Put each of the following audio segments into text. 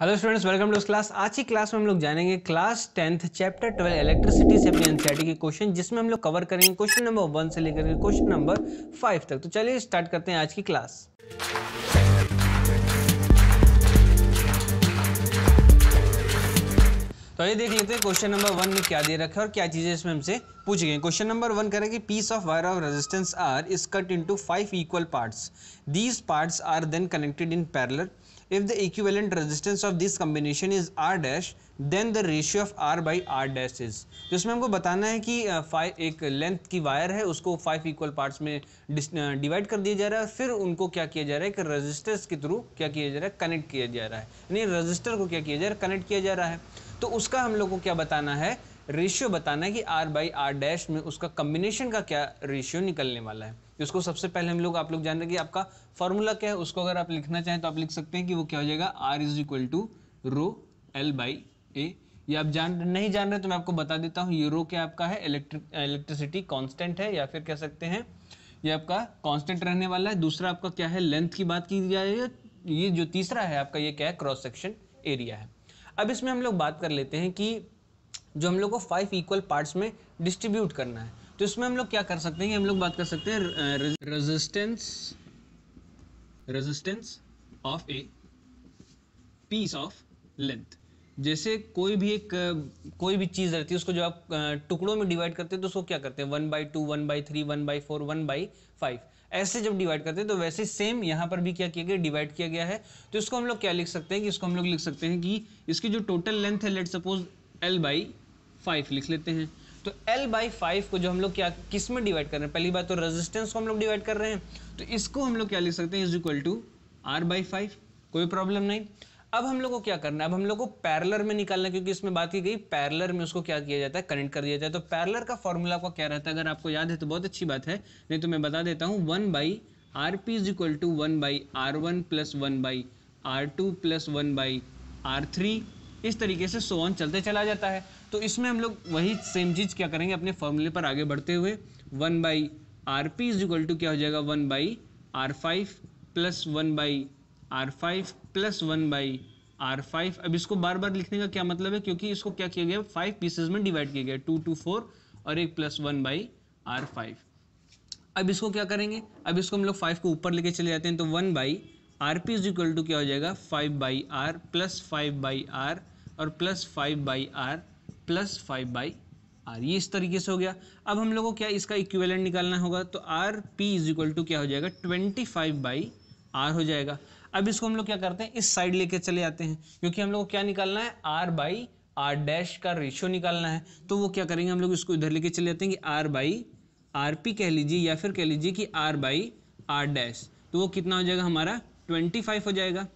hello students welcome to class आज की class में हम लोग जानेंगे class tenth chapter twelve electricity से अपनी एनसीईआरटी के क्वेश्चन जिसमें हम लोग कवर करेंगे क्वेश्चन नंबर वन से लेकर के क्वेश्चन नंबर फाइव तक तो चलिए स्टार्ट करते हैं आज की क्लास तो ये देख लेते हैं क्वेश्चन नंबर वन में क्या दे रखा है और क्या चीज़ें इसमें हमसे पूछ गए क्वेश्चन नंबर वन करें कि piece of wire of resistance R is cut into five equal parts these parts are then connected in parallel if the equivalent resistance of this combination is r dash then the ratio of r by r dash is तो इसमें हमको बताना है कि five एक length की wire है उसको फाइव इक्वल पार्ट्स में डिवाइड कर दिया जा रहा है फिर उनको क्या किया जा रहा है कि रजिस्टर्स के थ्रू क्या किया जा रहा है कनेक्ट किया जा रहा है यानी रजिस्टर को क्या किया जा रहा है कनेक्ट किया जा रहा है तो उसका हम लोग को क्या बताना है रेशियो बताना है कि आर बाई आर डैश में उसका कम्बिनेशन का क्या रेशियो निकलने वाला है उसको सबसे पहले हम लोग आप लोग जान रहे कि आपका फॉर्मूला क्या है उसको अगर आप लिखना चाहें तो आप लिख सकते हैं कि वो क्या हो जाएगा R is equal to rho L by A या आप जान नहीं जान रहे तो मैं आपको बता देता हूँ ये रो क्या आपका है इलेक्ट्रिक इलेक्ट्रिसिटी कॉन्स्टेंट है या फिर कह सकते हैं ये आपका कॉन्स्टेंट रहने वाला है दूसरा आपका क्या है लेंथ की बात की जाए ये जो तीसरा है आपका ये क्या है क्रॉस सेक्शन एरिया है अब इसमें हम लोग बात कर लेते हैं कि जो हम लोग को फाइव इक्वल पार्ट्स में डिस्ट्रीब्यूट करना है तो इसमें हम लोग क्या कर सकते हैं हम लोग बात कर सकते हैं resistance resistance of a piece of length जैसे कोई भी एक कोई भी चीज़ रहती है उसको जब आप टुकड़ों में डिवाइड करते हैं तो उसको क्या करते हैं one by two one by three one by four one by five ऐसे जब डिवाइड करते हैं तो वैसे सेम यहाँ पर भी क्या किया गया डिवाइड किया गया है तो इसको हम लोग क्या लिख सकते हैं कि इसको हम लोग लिख सकते हैं कि इसकी जो टोटल लेंथ है let suppose L by five लिख लेते हैं तो एल बाई फाइव को जो हम लोग क्या किस में डिवाइड कर रहे हैं पहली बात तो रेजिस्टेंस को हम लोग डिवाइड कर रहे हैं तो इसको हम लोग क्या लिख सकते हैं is equal to R by five कोई प्रॉब्लम नहीं अब हम लोग को क्या करना है अब हम लोग को पैरलर में निकालना क्योंकि इसमें बात की गई पैरलर में उसको क्या किया जाता है कनेक्ट कर दिया जाता है तो पैरलर का फॉर्मूला आपका क्या रहता है अगर आपको याद है तो बहुत अच्छी बात है नहीं तो मैं बता देता हूँ one by R P is equal to one by R one plus one by R two plus one by R three इस तरीके से सोवन चलते चला जाता है तो इसमें हम लोग वही सेम चीज़ क्या करेंगे अपने फॉर्मूले पर आगे बढ़ते हुए one by R P is equal to क्या हो जाएगा one by R five plus one by R five plus one by R five अब इसको बार बार लिखने का क्या मतलब है क्योंकि इसको क्या किया गया फाइव पीसेज में डिवाइड किया गया टू टू फोर और एक plus one by R five अब इसको क्या करेंगे अब इसको हम लोग फाइव को ऊपर लेके चले जाते हैं तो one by R P is equal to क्या हो जाएगा five by R plus five by R और plus five by R plus five by R ये इस तरीके से हो गया अब हम लोगों को क्या इसका इक्विवेलेंट निकालना होगा तो R P is equal to क्या हो जाएगा ट्वेंटी फाइव बाई आर हो जाएगा अब इसको हम लोग क्या करते हैं इस साइड लेके चले जाते हैं क्योंकि हम लोग को क्या निकालना है आर बाई आर डैश का रेशियो निकालना है तो वो क्या करेंगे हम लोग इसको इधर लेके चले जाते हैं कि आर बाई आर पी कह लीजिए या फिर कह लीजिए कि आर बाई आर डैश तो वो कितना हो जाएगा हमारा ट्वेंटी फाइव हो जाएगा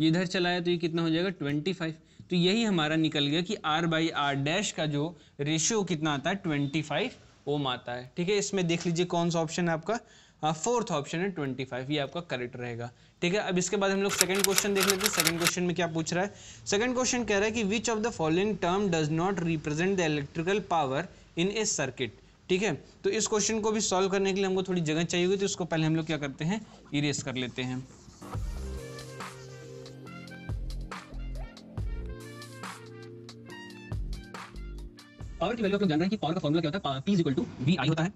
ये इधर चलाया तो ये कितना हो जाएगा ट्वेंटी फाइव तो यही हमारा निकल गया कि आर बाई आर डैश का जो रेशियो कितना आता है ट्वेंटी फाइव ओम आता है ठीक है इसमें देख लीजिए कौन सा ऑप्शन है आपका फोर्थ हाँ, ऑप्शन है ट्वेंटी फाइव ये आपका करेक्ट रहेगा ठीक है अब इसके बाद हम लोग सेकंड क्वेश्चन देख लेते हैं सेकंड क्वेश्चन में क्या पूछ रहा है सेकंड क्वेश्चन कह रहा है कि which of the following term does not represent the electrical power in a circuit ठीक है तो इस क्वेश्चन को भी सॉल्व करने के लिए हमको थोड़ी जगह चाहिए होगी तो उसको पहले हम लोग क्या करते हैं इरेज कर लेते हैं पावर की वैल्यू आप लोग जान रहे हैं कि पावर का फॉर्मूला क्या होता है P equal to V I होता है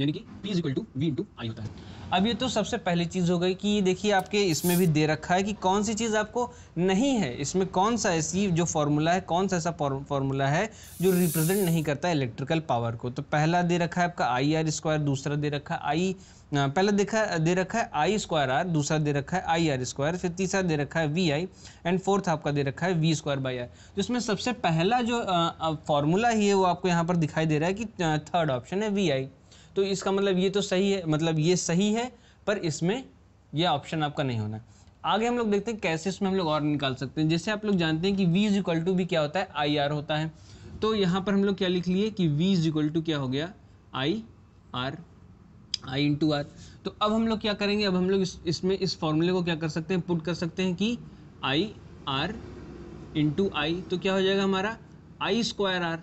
यानी कि P equal to V into I होता है अब ये तो सबसे पहली चीज़ हो गई कि देखिए आपके इसमें भी दे रखा है कि कौन सी चीज़ आपको नहीं है इसमें कौन सा ऐसी जो फार्मूला है कौन सा ऐसा फार्मूला है जो रिप्रेजेंट नहीं करता इलेक्ट्रिकल पावर को तो पहला दे रखा है आपका आई आर स्क्वायर दूसरा दे रखा है आई पहला देखा दे रखा है आई स्क्वायर आर दूसरा दे रखा है आई आर स्क्वायर फिर तीसरा दे रखा है वी आई एंड फोर्थ आपका दे रखा है वी स्क्वायर बाई आर तो इसमें सबसे पहला जो फार्मूला ही है वो आपको यहाँ पर दिखाई दे रहा है कि थर्ड ऑप्शन है वी आई तो इसका मतलब ये तो सही है मतलब ये सही है पर इसमें यह ऑप्शन आपका नहीं होना आगे हम लोग देखते हैं कैसे इसमें हम लोग और निकाल सकते हैं जैसे आप लोग जानते हैं कि वी इज इक्वल टू भी क्या होता है आई आर होता है तो यहाँ पर हम लोग क्या लिख लिए कि वी इज इक्वल टू क्या हो गया I R I two R तो अब हम लोग क्या करेंगे अब हम लोग इस इसमें इस फॉर्मूले को क्या कर सकते हैं पुट कर सकते हैं कि आई आर इंटू आई तो क्या हो जाएगा हमारा आई स्क्वायर आर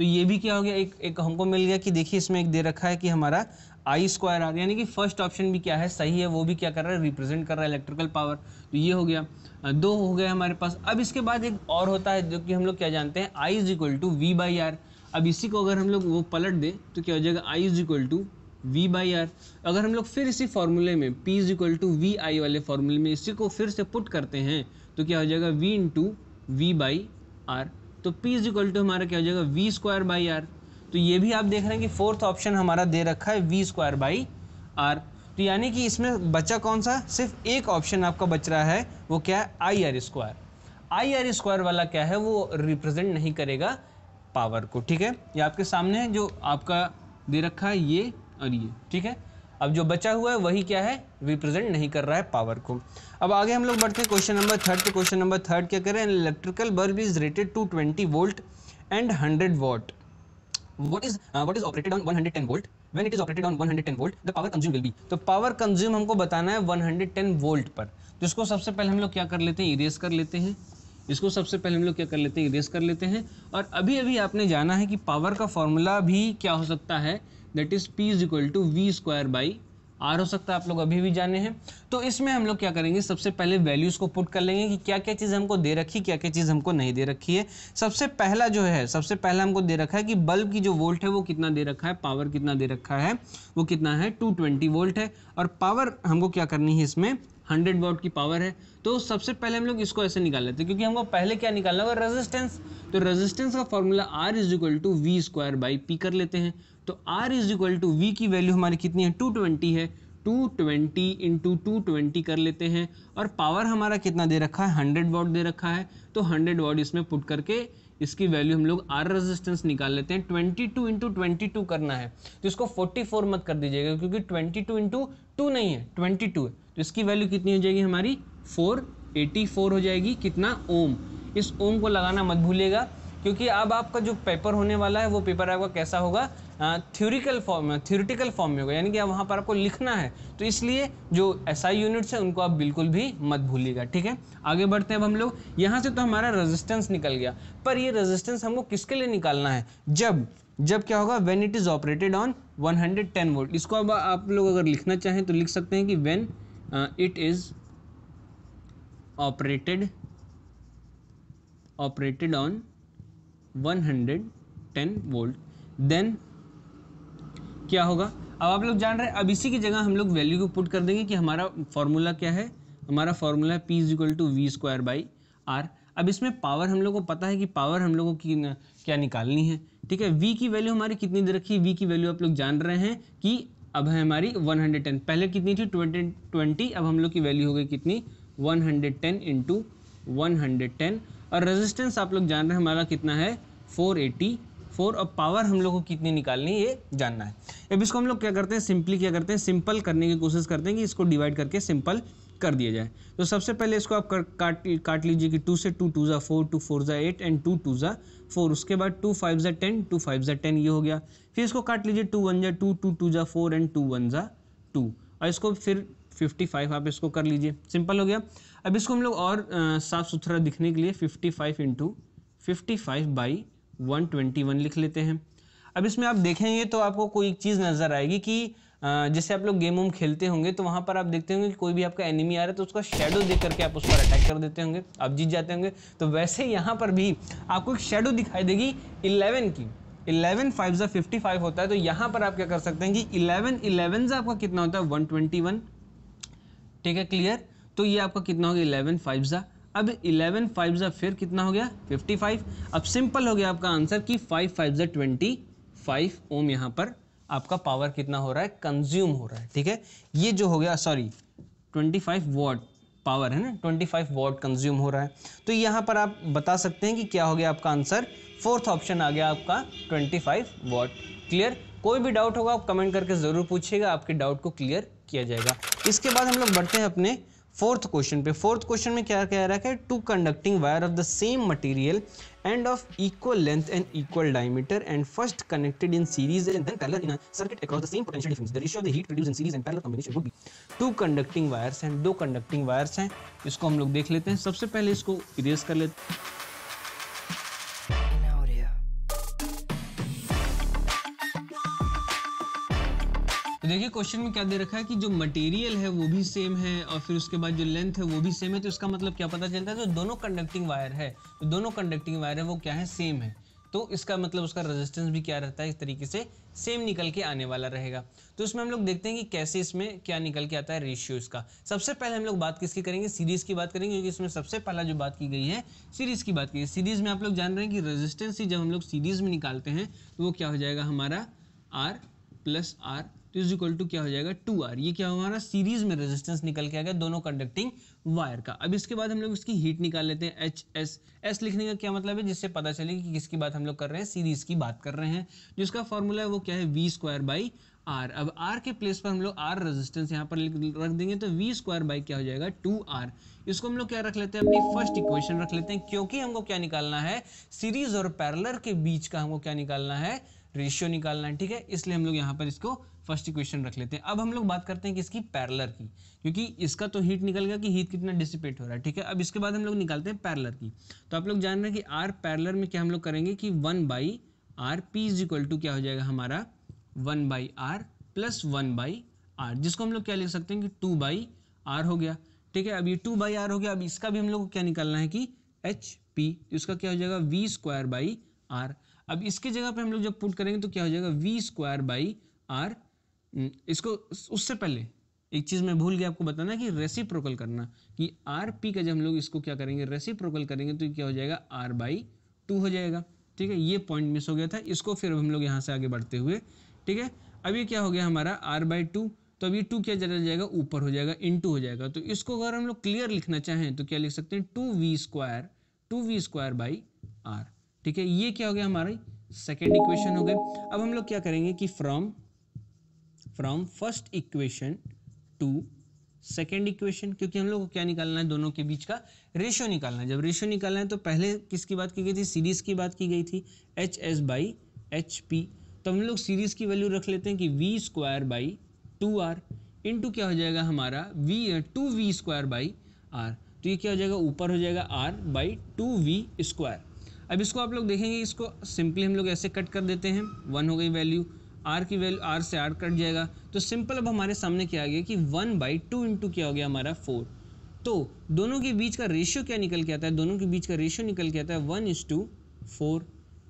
तो ये भी क्या हो गया एक एक हमको मिल गया कि देखिए इसमें एक दे रखा है कि हमारा आई स्क्वायर आर यानी कि फर्स्ट ऑप्शन भी क्या है सही है वो भी क्या कर रहा है रिप्रेजेंट कर रहा है इलेक्ट्रिकल पावर तो ये हो गया दो हो गया हमारे पास अब इसके बाद एक और होता है जो कि हम लोग क्या जानते हैं I is equal to V by R अब इसी को अगर हम लोग वो पलट दें तो क्या हो जाएगा I is equal to V by R अगर हम लोग फिर इसी फार्मूले में P is equal to V I वाले फार्मूले में इसी को फिर से पुट करते हैं तो क्या हो जाएगा V into V by R तो P इज इक्वल टू हमारा क्या हो जाएगा वी स्क्वायर बाई आर तो ये भी आप देख रहे हैं कि फोर्थ ऑप्शन हमारा दे रखा है वी स्क्वायर बाई आर तो यानी कि इसमें बचा कौन सा सिर्फ एक ऑप्शन आपका बच रहा है वो क्या है I R square I R square वाला क्या है वो रिप्रेजेंट नहीं करेगा पावर को ठीक है ये आपके सामने जो आपका दे रखा है ये और ये ठीक है अब जो बचा हुआ है वही क्या है रिप्रेजेंट नहीं कर रहा है पावर को अब आगे हम लोग बढ़ते हैं क्वेश्चन नंबर थर्ड पे क्वेश्चन नंबर थर्ड क्या करें electrical bulb is rated two twenty volt and hundred watt is is uh, what is operated on 110 volt when it is operated on 110 volt the power consume will be तो power consume हमको बताना है 110 volt पर तो इसको सबसे पहले हम लोग क्या कर लेते हैं इरेज कर लेते हैं इसको सबसे पहले हम लोग क्या कर लेते हैं इरेज कर लेते हैं और अभी अभी आपने जाना है कि पावर का फॉर्मूला भी क्या हो सकता है that is P is equal to V square by R हो सकता है आप लोग अभी भी जाने हैं तो इसमें हम लोग क्या करेंगे सबसे पहले वैल्यूज़ को पुट कर लेंगे कि क्या क्या चीज़ हमको दे रखी क्या क्या चीज़ हमको नहीं दे रखी है सबसे पहला जो है सबसे पहला हमको दे रखा है कि बल्ब की जो वोल्ट है वो कितना दे रखा है पावर कितना दे रखा है वो कितना है टू वोल्ट है और पावर हमको क्या करनी है इसमें हंड्रेड वॉट की पावर है तो सबसे पहले हम लोग इसको ऐसे निकाल लेते हैं क्योंकि हमको पहले क्या निकालना होगा रेजिस्टेंस तो रेजिस्टेंस का formula R is equal to V square by P कर लेते हैं तो R is equal to V की वैल्यू हमारी कितनी है टू ट्वेंटी है two twenty into two twenty कर लेते हैं और पावर हमारा कितना दे रखा है हंड्रेड वॉट दे रखा है तो हंड्रेड वॉट इसमें पुट करके इसकी वैल्यू हम लोग आर रेजिस्टेंस निकाल लेते हैं twenty two into twenty two करना है तो इसको फोर्टी फोर मत कर दीजिएगा क्योंकि ट्वेंटी टू इंटू टू नहीं है ट्वेंटी टू है तो इसकी वैल्यू कितनी हो जाएगी हमारी फोर एटी फोर हो जाएगी कितना ओम इस ओम को लगाना मत भूलिएगा क्योंकि अब आपका जो पेपर होने वाला है वो पेपर आपका कैसा होगा थ्योरिकल फॉर्म में थ्योरिटिकल फॉर्म में होगा यानी कि अब वहाँ पर आपको लिखना है तो इसलिए जो एस आई यूनिट्स हैं उनको आप बिल्कुल भी मत भूलिएगा ठीक है आगे बढ़ते हैं अब हम लोग यहाँ से तो हमारा रेजिस्टेंस निकल गया पर ये रेजिस्टेंस हमको किसके लिए निकालना है जब जब क्या होगा when it is operated on ten volt इसको अब आप लोग अगर लिखना चाहें तो लिख सकते हैं कि when it is operated operated on 110 volt then क्या होगा अब आप लोग जान रहे हैं अब इसी की जगह हम लोग वैल्यू को पुट कर देंगे कि हमारा फॉर्मूला क्या है हमारा फॉर्मूला है P is equal to V square by R अब इसमें पावर हम लोग को पता है कि पावर हम लोगों की क्या निकालनी है ठीक है वी की वैल्यू हमारी कितनी दे रखी है वी की वैल्यू आप लोग जान रहे हैं कि अब है हमारी 110 पहले कितनी थी 20 20 अब हम लोग की वैल्यू हो गई कितनी 110 हंड्रेड टेन इंटू और रेजिस्टेंस आप लोग जान रहे हैं हमारा कितना है 480 फोर अब पावर हम लोग को कितनी निकालनी ये जानना है अब इसको हम लोग क्या करते हैं सिंपली क्या करते हैं सिंपल करने की कोशिश करते हैं कि इसको डिवाइड करके सिंपल कर दिया जाए तो सबसे पहले इसको आप कर, काट काट लीजिए कि टू से टू टू ज़ा फोर टू फोर ज़ा एट एंड टू टू ज़ा फोर उसके बाद टू फाइव ज़ा टेन टू फाइव ज़ा टेन ये हो गया फिर इसको काट लीजिए टू वन ज़ा टू टू टू ज़ा फोर एंड टू वन ज़ा टू और इसको फिर फिफ्टी फाइव आप इसको कर लीजिए सिंपल हो गया अब इसको हम लोग और साफ़ सुथरा दिखने के लिए fifty five into fifty five by one twenty one लिख लेते हैं अब इसमें आप देखेंगे तो आपको कोई चीज़ नज़र आएगी कि जैसे आप लोग गेम वूम खेलते होंगे तो वहाँ पर आप देखते होंगे कि कोई भी आपका एनिमी आ रहा है तो उसका शेडो देख करके आप उस पर अटैक कर देते होंगे आप जीत जाते होंगे तो वैसे यहाँ पर भी आपको एक शेडो दिखाई देगी इलेवन की इलेवन फाइव ज़ा फिफ्टी फाइव होता है तो यहाँ पर आप क्या कर सकते हैं कि इलेवन इलेवन ज़ा आपका कितना होता है वन ट्वेंटी वन ठीक है क्लियर तो ये आपका कितना हो गया इलेवन फाइव ज़ा अब इलेवन फाइव ज़ा फिर कितना हो गया फिफ्टी फाइव अब सिंपल हो गया आपका आंसर कि फाइव फाइव ज़ा ट्वेंटी फाइव ओम यहाँ पर आपका पावर कितना हो रहा है कंज्यूम हो रहा है ठीक है ये जो हो गया sorry twenty five watt power है ना ट्वेंटी फाइव वॉट कंज्यूम हो रहा है तो यहाँ पर आप बता सकते हैं कि क्या हो गया आपका आंसर फोर्थ ऑप्शन आ गया आपका ट्वेंटी फाइव वॉट क्लियर कोई भी डाउट होगा आप कमेंट करके ज़रूर पूछिएगा आपके डाउट को क्लियर किया जाएगा इसके बाद हम लोग बढ़ते हैं अपने फोर्थ क्वेश्चन पे फोर्थ क्वेश्चन में क्या कह रहा है two conducting wire of the same material and of equal length and equal diameter and first connected in series and then parallel in a circuit across the same potential difference the ratio of the heat produce in series and parallel combination would be two conducting wires and दो conducting wires हैं इसको हम लोग देख लेते हैं सबसे पहले इसको इरेज कर लेते हैं देखिए क्वेश्चन में क्या दे रखा है कि जो मटेरियल है वो भी सेम है और फिर उसके बाद जो लेंथ है वो भी सेम है तो इसका मतलब क्या पता चलता है जो तो दोनों कंडक्टिंग वायर है तो दोनों कंडक्टिंग वायर है वो क्या है सेम है तो इसका मतलब उसका रेजिस्टेंस भी क्या रहता है इस तरीके से सेम निकल के आने वाला रहेगा तो इसमें हम लोग देखते हैं कि कैसे इसमें क्या निकल के आता है रेशियो इसका सबसे पहले हम लोग बात किसकी करेंगे सीरीज़ की बात करेंगे क्योंकि इसमें सबसे पहला जो बात की गई है सीरीज़ की बात की सीरीज़ में आप लोग जान रहे हैं कि रजिस्टेंस ही जब हम लोग सीरीज़ में निकालते हैं तो वो क्या हो जाएगा हमारा आर प्लस आर तो इज इक्वल टू क्या हो जाएगा टू आर ये क्या हमारा सीरीज में रेजिस्टेंस निकल के आ गया दोनों कंडक्टिंग वायर का अब इसके बाद हम लोग इसकी हीट निकाल लेते हैं एच एस एस लिखने का क्या मतलब है जिससे पता चले कि किसकी बात हम लोग कर रहे हैं सीरीज की बात कर रहे हैं जिसका फॉर्मूला है वो क्या है वी स्क्वायर बाई आर अब आर के प्लेस पर हम लोग आर रेजिस्टेंस यहाँ पर रख देंगे तो वी स्क्वायर बाई क्या हो जाएगा टू आर इसको हम लोग क्या रख लेते हैं अपनी फर्स्ट इक्वेशन रख लेते हैं क्योंकि हमको क्या निकालना है सीरीज और पैरलर के बीच का हमको क्या निकालना है रेशियो निकालना है ठीक है इसलिए हम लोग यहाँ पर इसको फर्स्ट इक्वेशन रख लेते हैं अब हम लोग बात करते हैं किसकी पैरलर की क्योंकि इसका तो हीट निकल गया कि हीट कितना डिसिपेट हो रहा है ठीक है अब इसके बाद हम लोग निकालते हैं पैरलर की तो आप लोग जान रहे हैं कि आर पैरलर में क्या हम लोग करेंगे कि one by R P is equal to क्या हो जाएगा हमारा one by R plus one by R जिसको हम लोग क्या लिख सकते हैं कि टू बाई आर हो गया ठीक है अब ये टू बाई आर हो गया अब इसका भी हम लोग को क्या निकालना है कि एच पी इसका क्या हो जाएगा वी स्क्वायर बाई आर अब इसके जगह पे हम लोग जब पुट करेंगे तो क्या हो जाएगा V square by R hmm, इसको उससे पहले एक चीज़ मैं भूल गया आपको बताना कि रेसिप्रोकल करना कि आर पी का जब हम लोग इसको क्या करेंगे रेसिप्रोकल करेंगे तो क्या हो जाएगा आर बाई टू हो जाएगा ठीक है ये पॉइंट मिस हो गया था इसको फिर हम लोग यहाँ से आगे बढ़ते हुए ठीक है अब ये क्या हो गया हमारा आर बाई टू तो अब ये टू क्या चला जाएगा ऊपर हो जाएगा इन हो जाएगा तो इसको अगर हम लोग क्लियर लिखना चाहें तो क्या लिख सकते हैं two V square two V square by R ठीक है ये क्या हो गया हमारी सेकेंड इक्वेशन हो गए अब हम लोग क्या करेंगे कि from from first equation to second equation क्योंकि हम लोग को क्या निकालना है दोनों के बीच का रेशियो निकालना है जब रेशियो निकालना है तो पहले किसकी बात की गई थी सीरीज़ की बात की गई थी H S by H P तो हम लोग सीरीज़ की वैल्यू रख लेते हैं कि V square by two R into क्या हो जाएगा हमारा V two V square by R तो ये क्या हो जाएगा ऊपर हो जाएगा R by two V square अब इसको आप लोग देखेंगे इसको सिंपली हम लोग ऐसे कट कर देते हैं वन हो गई वैल्यू आर की वैल्यू आर से आर कट जाएगा तो सिंपल अब हमारे सामने क्या आ गया कि वन बाई टू इंटू क्या हो गया हमारा फोर तो दोनों के बीच का रेशियो क्या निकल के आता है दोनों के बीच का रेशियो निकल के आता है one is two four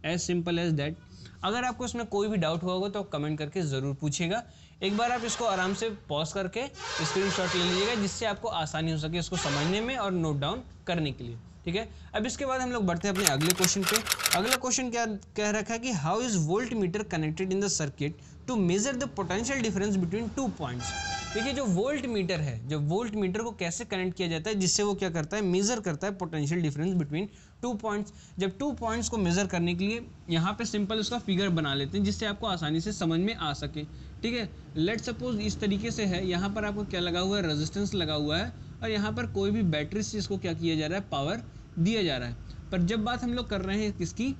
as simple as that अगर आपको इसमें कोई भी डाउट हुआ होगा तो आप कमेंट करके ज़रूर पूछेगा एक बार आप इसको आराम से पॉज करके शॉट ले लीजिएगा जिससे आपको आसानी हो सके इसको समझने में और नोट डाउन करने के लिए ठीक है अब इसके बाद हम लोग बढ़ते हैं अपने अगले क्वेश्चन पे अगला क्वेश्चन क्या कह रखा है कि how is volt meter connected in the circuit to measure the potential difference between two points देखिए जो वोल्ट मीटर है जो वोल्ट मीटर को कैसे कनेक्ट किया जाता है जिससे वो क्या करता है मेज़र करता है potential difference between two points जब टू पॉइंट्स को मेज़र करने के लिए यहाँ पे सिंपल उसका फिगर बना लेते हैं जिससे आपको आसानी से समझ में आ सके ठीक है लेट सपोज इस तरीके से है यहाँ पर आपको क्या लगा हुआ है रेजिस्टेंस लगा हुआ है और यहाँ पर कोई भी बैटरी से इसको क्या किया जा रहा है पावर दिया जा रहा है पर जब बात हम लोग कर रहे हैं किसकी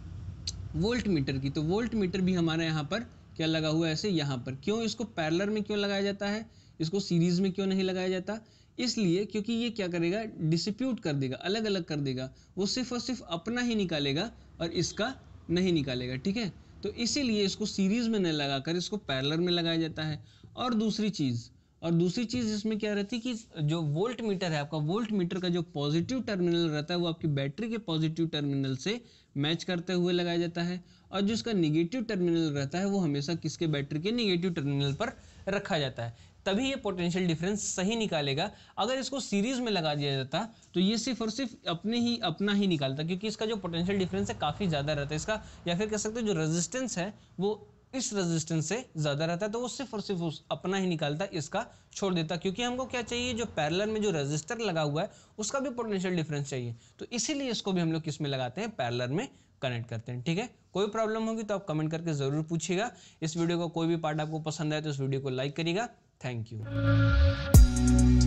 वोल्ट मीटर की तो वोल्ट मीटर भी हमारे यहाँ पर क्या लगा हुआ है ऐसे यहाँ पर क्यों इसको पैरलर में क्यों लगाया जाता है इसको सीरीज़ में क्यों नहीं लगाया जाता इसलिए क्योंकि ये क्या करेगा डिसिप्यूट कर देगा अलग अलग कर देगा वो सिर्फ और सिर्फ अपना ही निकालेगा और इसका नहीं निकालेगा ठीक है तो इसीलिए इसको सीरीज़ में न लगाकर इसको पैरलर में लगाया जाता है और दूसरी चीज़ और दूसरी चीज़ इसमें क्या रहती है कि जो वोल्ट मीटर है आपका वोल्ट मीटर का जो पॉजिटिव टर्मिनल रहता है वो आपकी बैटरी के पॉजिटिव टर्मिनल से मैच करते हुए लगाया जाता है और जो इसका निगेटिव टर्मिनल रहता है वो हमेशा किसके बैटरी के निगेटिव टर्मिनल पर रखा जाता है तभी ये पोटेंशियल डिफरेंस सही निकालेगा अगर इसको सीरीज में लगा दिया जाता तो ये सिर्फ और सिर्फ अपने ही अपना ही निकालता क्योंकि इसका जो पोटेंशियल डिफरेंस है काफ़ी ज़्यादा रहता है इसका या फिर कह सकते हैं जो रेजिस्टेंस है वो इस रेजिस्टेंस से ज़्यादा रहता है तो वो सिर्फ और सिर्फ अपना ही निकालता है इसका छोड़ देता है क्योंकि हमको क्या चाहिए जो पैरलर में जो रजिस्टर लगा हुआ है उसका भी पोटेंशियल डिफरेंस चाहिए तो इसीलिए इसको भी हम लोग किस में लगाते हैं पैरलर में कनेक्ट करते हैं ठीक है कोई प्रॉब्लम होगी तो आप कमेंट करके ज़रूर पूछिएगा इस वीडियो का कोई भी पार्ट आपको पसंद आए तो इस वीडियो को लाइक करिएगा थैंक यू